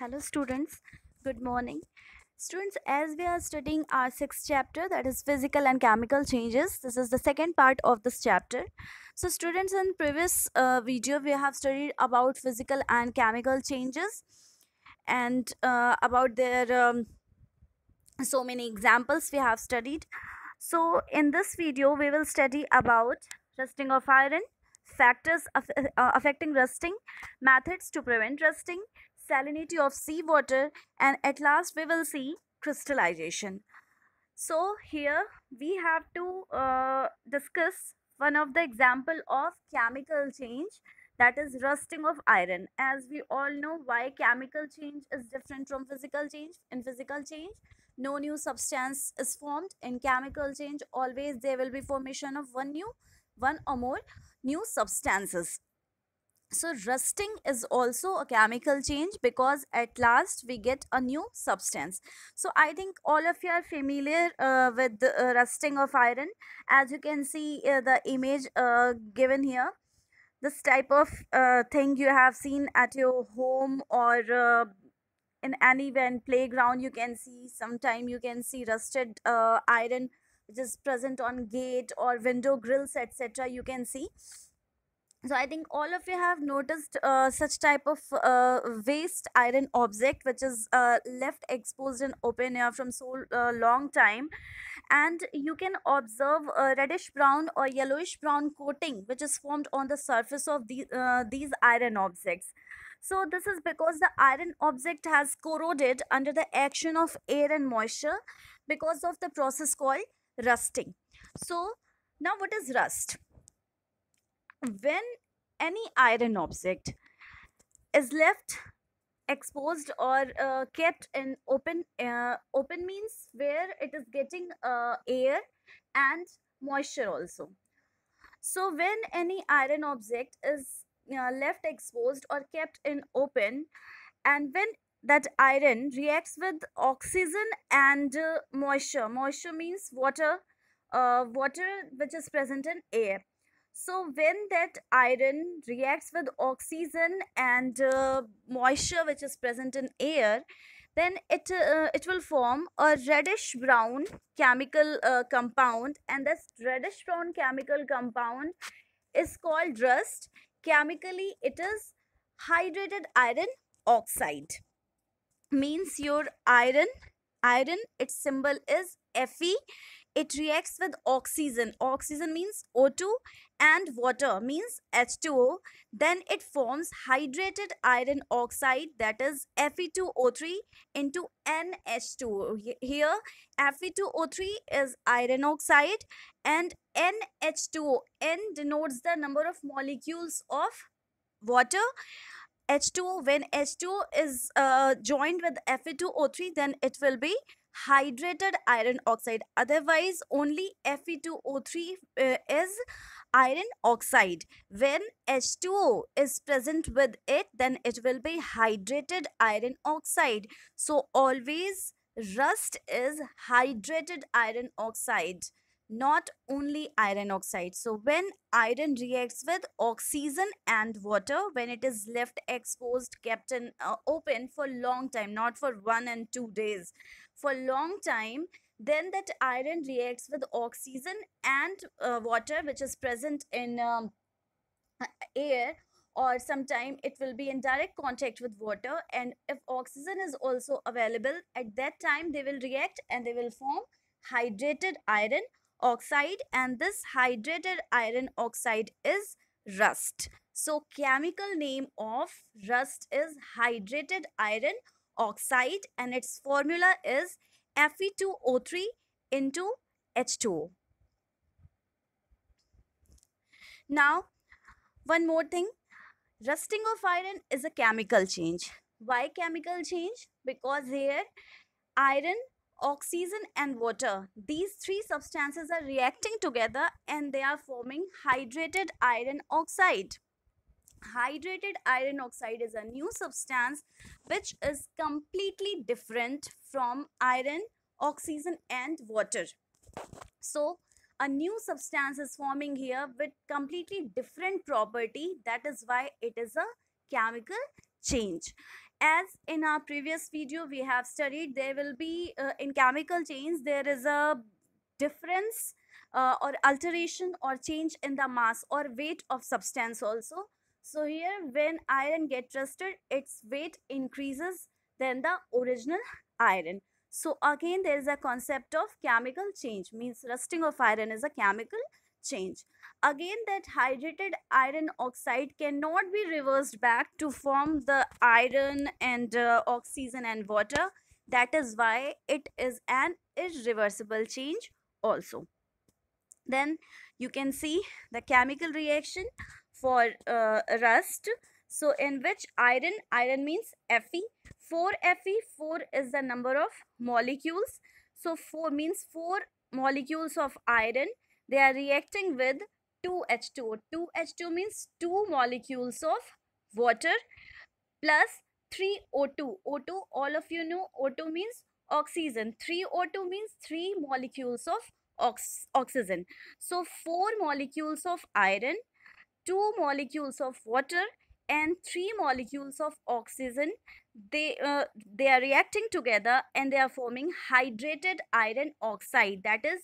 hello students good morning students as we are studying our sixth chapter that is physical and chemical changes this is the second part of this chapter so students in previous uh, video we have studied about physical and chemical changes and uh, about their um, so many examples we have studied so in this video we will study about rusting of iron factors uh, affecting rusting methods to prevent rusting salinity of seawater and at last we will see crystallization. So here we have to uh, discuss one of the example of chemical change that is rusting of iron as we all know why chemical change is different from physical change in physical change no new substance is formed in chemical change always there will be formation of one new one or more new substances so rusting is also a chemical change because at last we get a new substance so i think all of you are familiar uh, with the uh, rusting of iron as you can see uh, the image uh, given here this type of uh, thing you have seen at your home or uh, in any event playground you can see sometime you can see rusted iron which is present on gate or window grills etc you can see so i think all of you have noticed uh, such type of uh, waste iron object which is uh, left exposed in open air from so uh, long time and you can observe a reddish brown or yellowish brown coating which is formed on the surface of the, uh, these iron objects so this is because the iron object has corroded under the action of air and moisture because of the process called rusting so now what is rust when any iron object is left exposed or uh, kept in open uh, open means where it is getting uh, air and moisture also so when any iron object is uh, left exposed or kept in open and when that iron reacts with oxygen and uh, moisture moisture means water uh, water which is present in air so when that iron reacts with oxygen and uh, moisture which is present in air, then it uh, it will form a reddish brown chemical uh, compound, and this reddish brown chemical compound is called rust. Chemically, it is hydrated iron oxide. Means your iron iron its symbol is fe it reacts with oxygen oxygen means o2 and water means h2o then it forms hydrated iron oxide that is fe2o3 into nh2o here fe2o3 is iron oxide and nh2o n denotes the number of molecules of water H2O. When H2O is uh, joined with Fe2O3, then it will be hydrated iron oxide. Otherwise, only Fe2O3 uh, is iron oxide. When H2O is present with it, then it will be hydrated iron oxide. So, always rust is hydrated iron oxide not only iron oxide. So when iron reacts with oxygen and water, when it is left exposed, kept in, uh, open for long time, not for one and two days, for long time, then that iron reacts with oxygen and uh, water which is present in um, air or sometime it will be in direct contact with water and if oxygen is also available at that time they will react and they will form hydrated iron oxide and this hydrated iron oxide is rust. So chemical name of rust is hydrated iron oxide and its formula is Fe2O3 into H2O. Now, one more thing. Rusting of iron is a chemical change. Why chemical change? Because here iron oxygen and water. These three substances are reacting together and they are forming hydrated iron oxide. Hydrated iron oxide is a new substance which is completely different from iron, oxygen and water. So, a new substance is forming here with completely different property that is why it is a chemical change as in our previous video we have studied there will be uh, in chemical change there is a difference uh, or alteration or change in the mass or weight of substance also so here when iron get rusted, its weight increases than the original iron so again there is a concept of chemical change means rusting of iron is a chemical change again that hydrated iron oxide cannot be reversed back to form the iron and uh, oxygen and water that is why it is an irreversible change also then you can see the chemical reaction for uh, rust so in which iron iron means fe 4 fe 4 is the number of molecules so 4 means 4 molecules of iron they are reacting with 2H2O. 2H2 means two molecules of water plus 3O2. O2, all of you know, O2 means oxygen. 3O2 means three molecules of ox oxygen. So, four molecules of iron, two molecules of water and three molecules of oxygen they uh, they are reacting together and they are forming hydrated iron oxide that is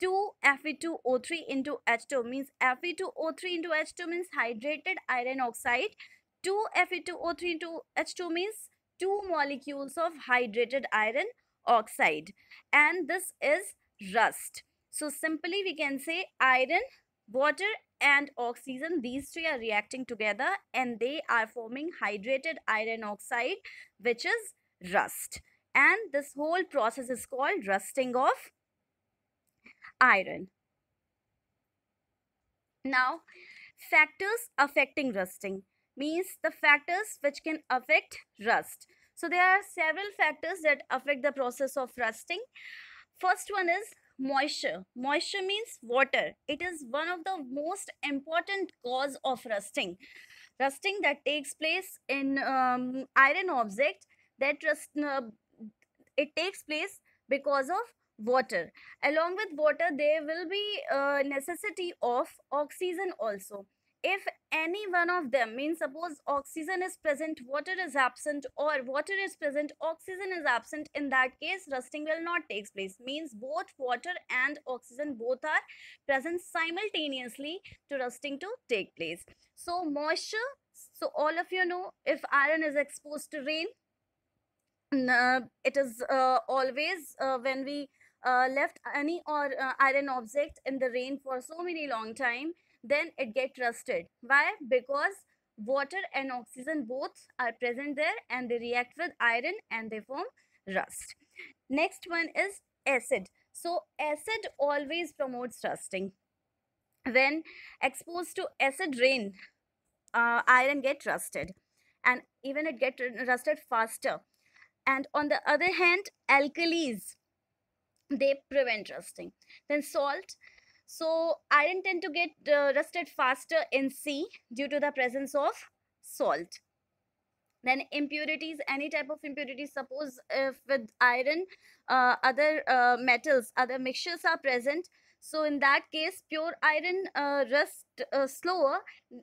2 Fe2O3 into H2 means Fe2O3 into H2 means hydrated iron oxide 2 Fe2O3 into H2 means 2 molecules of hydrated iron oxide and this is rust. So simply we can say iron, water and oxygen these three are reacting together and they are forming hydrated iron oxide which is rust and this whole process is called rusting of iron. Now, factors affecting rusting means the factors which can affect rust. So there are several factors that affect the process of rusting. First one is moisture. Moisture means water. It is one of the most important cause of rusting. Rusting that takes place in um, iron object that rust, uh, it takes place because of water along with water there will be a necessity of oxygen also if any one of them means suppose oxygen is present water is absent or water is present oxygen is absent in that case rusting will not take place means both water and oxygen both are present simultaneously to rusting to take place so moisture so all of you know if iron is exposed to rain uh, it is uh, always uh, when we uh, left any or uh, iron object in the rain for so many long time then it get rusted why because water and oxygen both are present there and they react with iron and they form rust next one is acid so acid always promotes rusting when exposed to acid rain uh, iron get rusted and even it get rusted faster and on the other hand alkalis they prevent rusting then salt so iron tend to get uh, rusted faster in sea due to the presence of salt then impurities any type of impurities suppose if with iron uh, other uh, metals other mixtures are present so in that case pure iron uh, rust uh, slower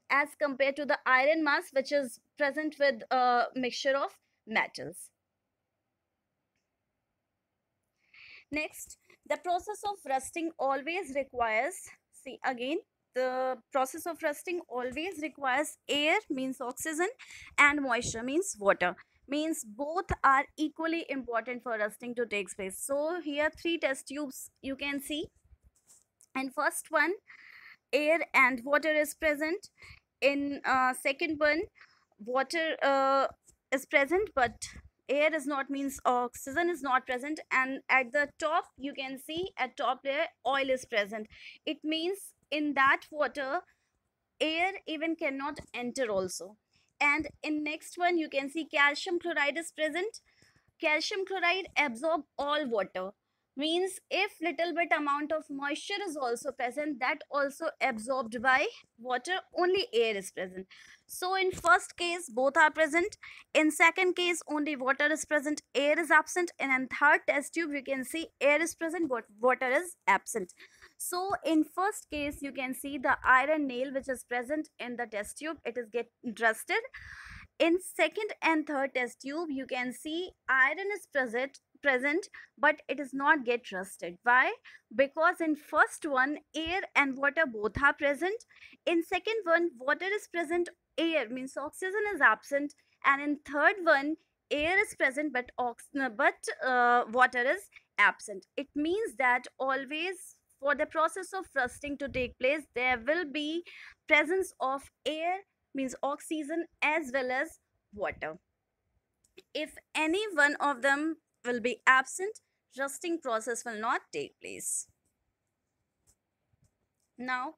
as compared to the iron mass which is present with a uh, mixture of metals Next, the process of rusting always requires, see again, the process of rusting always requires air means oxygen and moisture means water means both are equally important for rusting to take place so here three test tubes you can see and first one air and water is present in uh, second one water uh, is present but air is not means oxygen is not present and at the top you can see at top layer oil is present it means in that water air even cannot enter also and in next one you can see calcium chloride is present calcium chloride absorb all water means if little bit amount of moisture is also present that also absorbed by water only air is present so in first case both are present in second case only water is present air is absent and in third test tube you can see air is present but water is absent so in first case you can see the iron nail which is present in the test tube it is get rusted in second and third test tube you can see iron is present present but it is not get rusted. why because in first one air and water both are present in second one water is present air means oxygen is absent and in third one air is present but ox uh, but uh, water is absent it means that always for the process of rusting to take place there will be presence of air means oxygen as well as water if any one of them will be absent, rusting process will not take place. Now,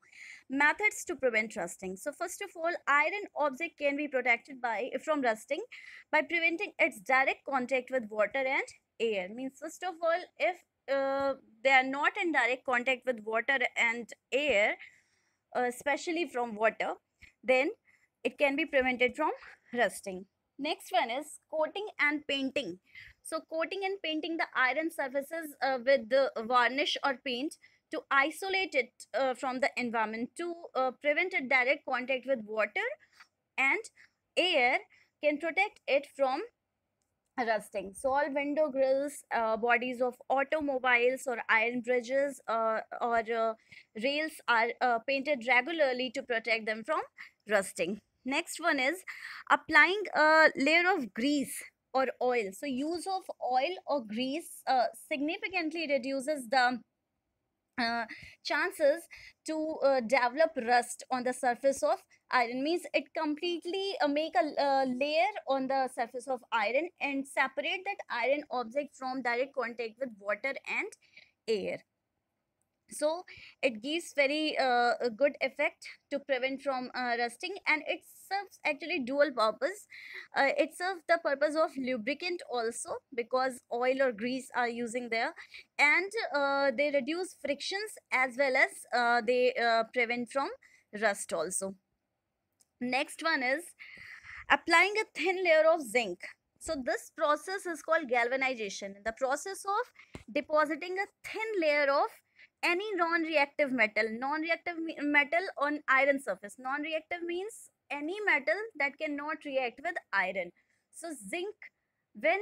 methods to prevent rusting. So first of all, iron object can be protected by from rusting by preventing its direct contact with water and air. Means first of all, if uh, they are not in direct contact with water and air, uh, especially from water, then it can be prevented from rusting. Next one is coating and painting. So coating and painting the iron surfaces uh, with the varnish or paint to isolate it uh, from the environment, to uh, prevent a direct contact with water and air can protect it from rusting. So all window grills, uh, bodies of automobiles or iron bridges uh, or uh, rails are painted regularly to protect them from rusting. Next one is applying a layer of grease or oil. So use of oil or grease uh, significantly reduces the uh, chances to uh, develop rust on the surface of iron means it completely uh, make a uh, layer on the surface of iron and separate that iron object from direct contact with water and air so it gives very uh, a good effect to prevent from uh, rusting and it serves actually dual purpose uh, it serves the purpose of lubricant also because oil or grease are using there and uh, they reduce frictions as well as uh, they uh, prevent from rust also next one is applying a thin layer of zinc so this process is called galvanization the process of depositing a thin layer of any non-reactive metal non-reactive metal on iron surface non-reactive means any metal that cannot react with iron so zinc when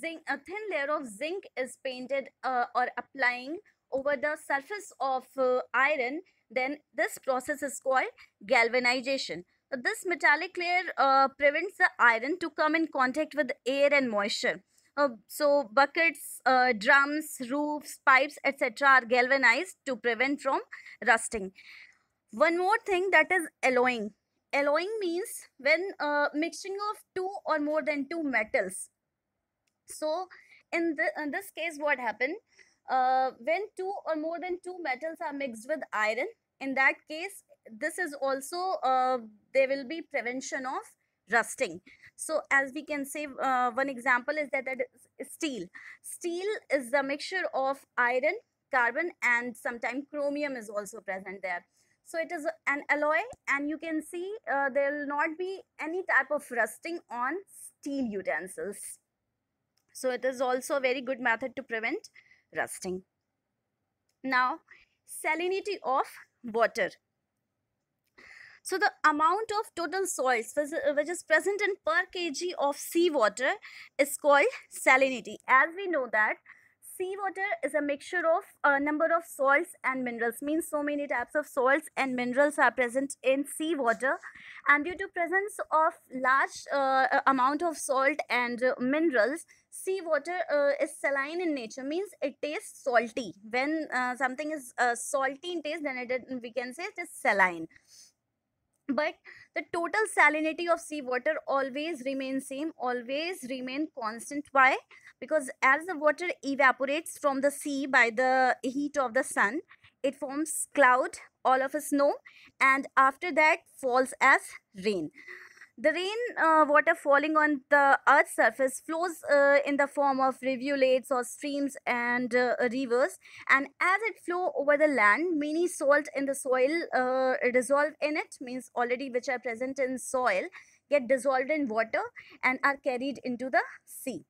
zinc a thin layer of zinc is painted uh, or applying over the surface of uh, iron then this process is called galvanization so this metallic layer uh, prevents the iron to come in contact with air and moisture uh, so buckets, uh, drums, roofs, pipes, etc. are galvanized to prevent from rusting. One more thing that is alloying. Alloying means when uh, mixing of two or more than two metals. So in, the, in this case, what happened? Uh, when two or more than two metals are mixed with iron, in that case, this is also, uh, there will be prevention of rusting so as we can say uh, one example is that, that is steel steel is the mixture of iron carbon and sometimes chromium is also present there so it is an alloy and you can see uh, there will not be any type of rusting on steel utensils so it is also a very good method to prevent rusting now salinity of water so the amount of total soils which is present in per kg of seawater is called salinity. As we know that seawater is a mixture of a number of soils and minerals means so many types of soils and minerals are present in seawater and due to presence of large uh, uh amount of salt and uh, minerals seawater uh, is saline in nature means it tastes salty when uh, something is uh, salty in taste then it we can say it is saline but the total salinity of seawater always remains same always remain constant why because as the water evaporates from the sea by the heat of the sun it forms cloud all of a snow and after that falls as rain the rain uh, water falling on the earth's surface flows uh, in the form of rivulets or streams and uh, rivers. And as it flow over the land, many salt in the soil uh, dissolve in it, means already which are present in soil, get dissolved in water and are carried into the sea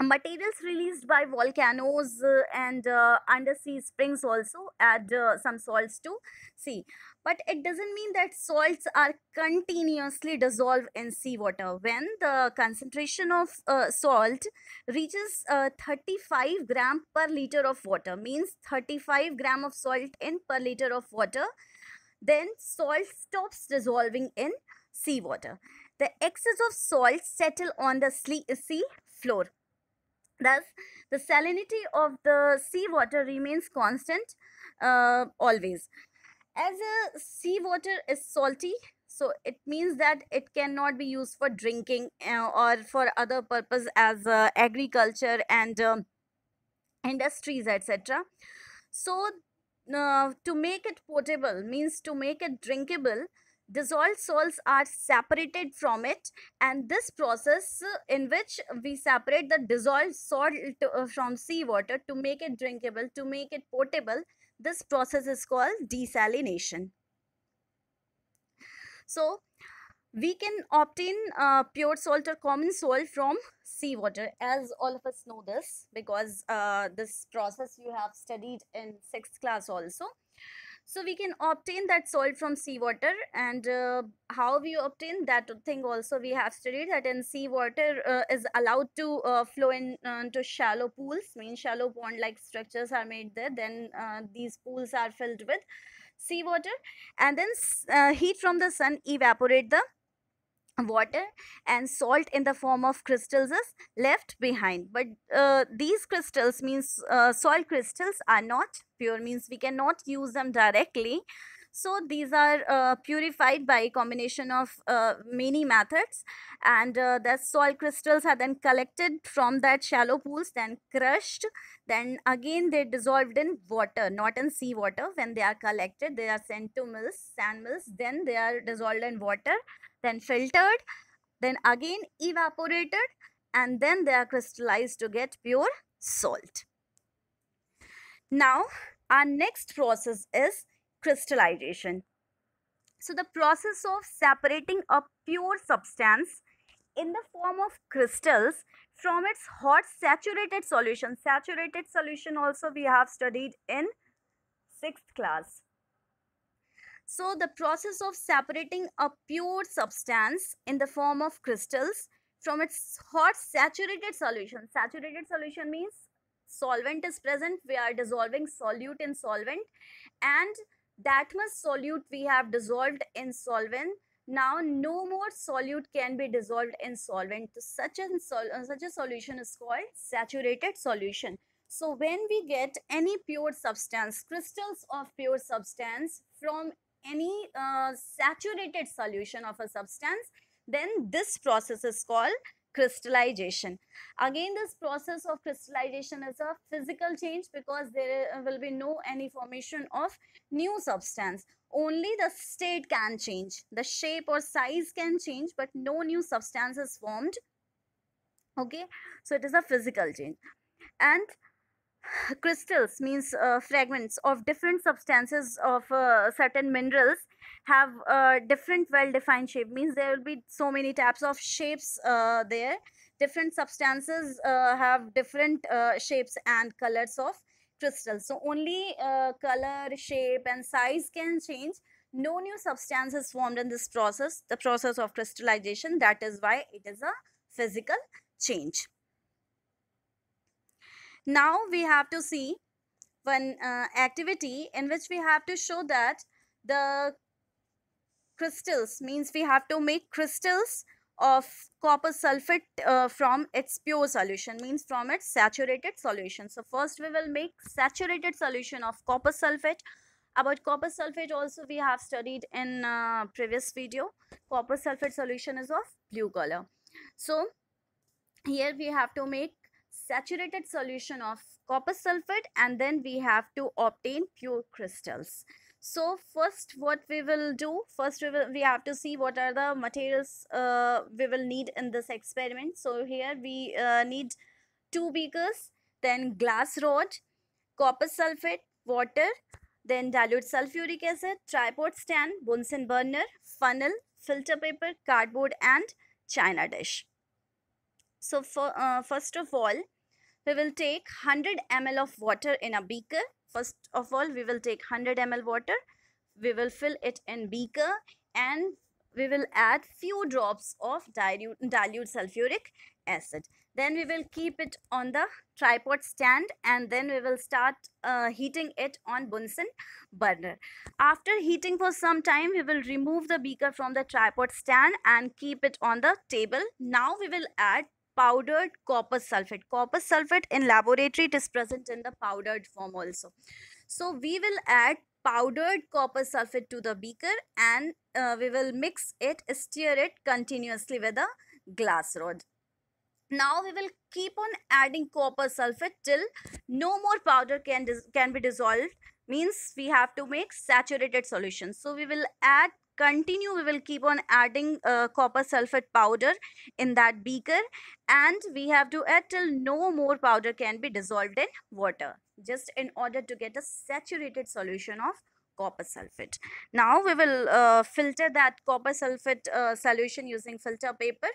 materials released by volcanoes uh, and uh, undersea springs also add uh, some salts to sea but it doesn't mean that salts are continuously dissolved in seawater. When the concentration of uh, salt reaches uh, 35 gram per liter of water, means 35 gram of salt in per liter of water, then salt stops dissolving in seawater. The excess of salt settle on the sea floor. Thus, the salinity of the seawater remains constant uh, always as a seawater is salty so it means that it cannot be used for drinking uh, or for other purpose as uh, agriculture and um, industries etc so uh, to make it potable means to make it drinkable dissolved salts are separated from it and this process in which we separate the dissolved salt uh, from seawater to make it drinkable to make it potable this process is called desalination. So we can obtain uh, pure salt or common salt from seawater as all of us know this because uh, this process you have studied in sixth class also. So we can obtain that salt from seawater and uh, how we obtain that thing also we have studied that in seawater uh, is allowed to uh, flow in uh, shallow pools, mean shallow pond like structures are made there then uh, these pools are filled with seawater and then uh, heat from the sun evaporate the water and salt in the form of crystals is left behind but uh, these crystals means uh, soil crystals are not pure means we cannot use them directly so these are uh, purified by a combination of uh, many methods and uh, the soil crystals are then collected from that shallow pools then crushed then again they dissolved in water not in seawater when they are collected they are sent to mills sand mills then they are dissolved in water then filtered, then again evaporated, and then they are crystallized to get pure salt. Now, our next process is crystallization. So, the process of separating a pure substance in the form of crystals from its hot saturated solution. Saturated solution also we have studied in 6th class. So the process of separating a pure substance in the form of crystals from its hot saturated solution. Saturated solution means solvent is present. We are dissolving solute in solvent and that much solute we have dissolved in solvent. Now no more solute can be dissolved in solvent. Such a, uh, such a solution is called saturated solution. So when we get any pure substance, crystals of pure substance from any uh, saturated solution of a substance, then this process is called crystallization. Again, this process of crystallization is a physical change because there will be no any formation of new substance. Only the state can change. The shape or size can change, but no new substance is formed. Okay, so it is a physical change. And crystals means uh, fragments of different substances of uh, certain minerals have a different well-defined shape means there will be so many types of shapes uh, there different substances uh, have different uh, shapes and colors of crystals so only uh, color shape and size can change no new substance is formed in this process the process of crystallization that is why it is a physical change now we have to see one uh, activity in which we have to show that the crystals means we have to make crystals of copper sulfate uh, from its pure solution means from its saturated solution so first we will make saturated solution of copper sulfate about copper sulfate also we have studied in uh, previous video copper sulfate solution is of blue color so here we have to make saturated solution of copper sulfate and then we have to obtain pure crystals so first what we will do first we, will, we have to see what are the materials uh, we will need in this experiment so here we uh, need two beakers then glass rod copper sulfate water then dilute sulfuric acid tripod stand bunsen burner funnel filter paper cardboard and china dish so for, uh, first of all, we will take 100 ml of water in a beaker. First of all, we will take 100 ml water. We will fill it in beaker and we will add few drops of dilute, dilute sulfuric acid. Then we will keep it on the tripod stand and then we will start uh, heating it on Bunsen burner. After heating for some time, we will remove the beaker from the tripod stand and keep it on the table. Now we will add powdered copper sulfate. Copper sulfate in laboratory it is present in the powdered form also. So we will add powdered copper sulfate to the beaker and uh, we will mix it, stir it continuously with a glass rod. Now we will keep on adding copper sulfate till no more powder can, can be dissolved means we have to make saturated solution. So we will add continue we will keep on adding uh, copper sulfate powder in that beaker and we have to add till no more powder can be dissolved in water just in order to get a saturated solution of copper sulfate. Now we will uh, filter that copper sulfate uh, solution using filter paper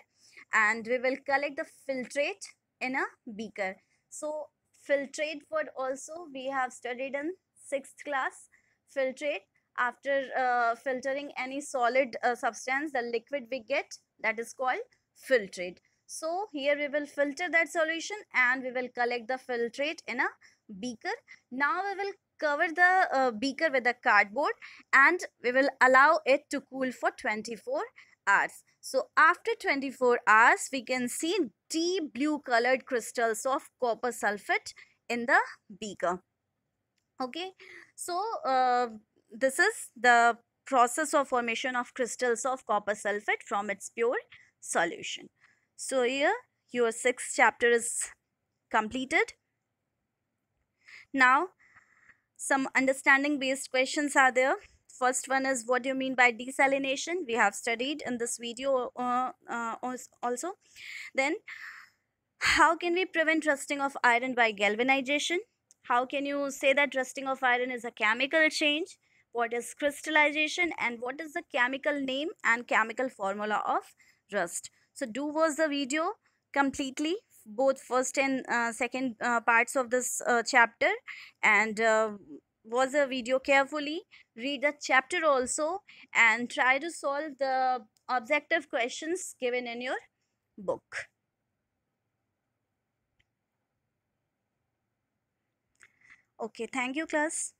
and we will collect the filtrate in a beaker. So filtrate word also we have studied in 6th class. Filtrate after uh, filtering any solid uh, substance the liquid we get that is called filtrate so here we will filter that solution and we will collect the filtrate in a beaker now we will cover the uh, beaker with a cardboard and we will allow it to cool for 24 hours so after 24 hours we can see deep blue colored crystals of copper sulfate in the beaker okay so uh, this is the process of formation of crystals of copper sulfate from its pure solution. So here your sixth chapter is completed. Now some understanding based questions are there. First one is what do you mean by desalination? We have studied in this video uh, uh, also. Then how can we prevent rusting of iron by galvanization? How can you say that rusting of iron is a chemical change? what is crystallization and what is the chemical name and chemical formula of rust. So do watch the video completely both first and uh, second uh, parts of this uh, chapter and uh, watch the video carefully read the chapter also and try to solve the objective questions given in your book. Okay, thank you class.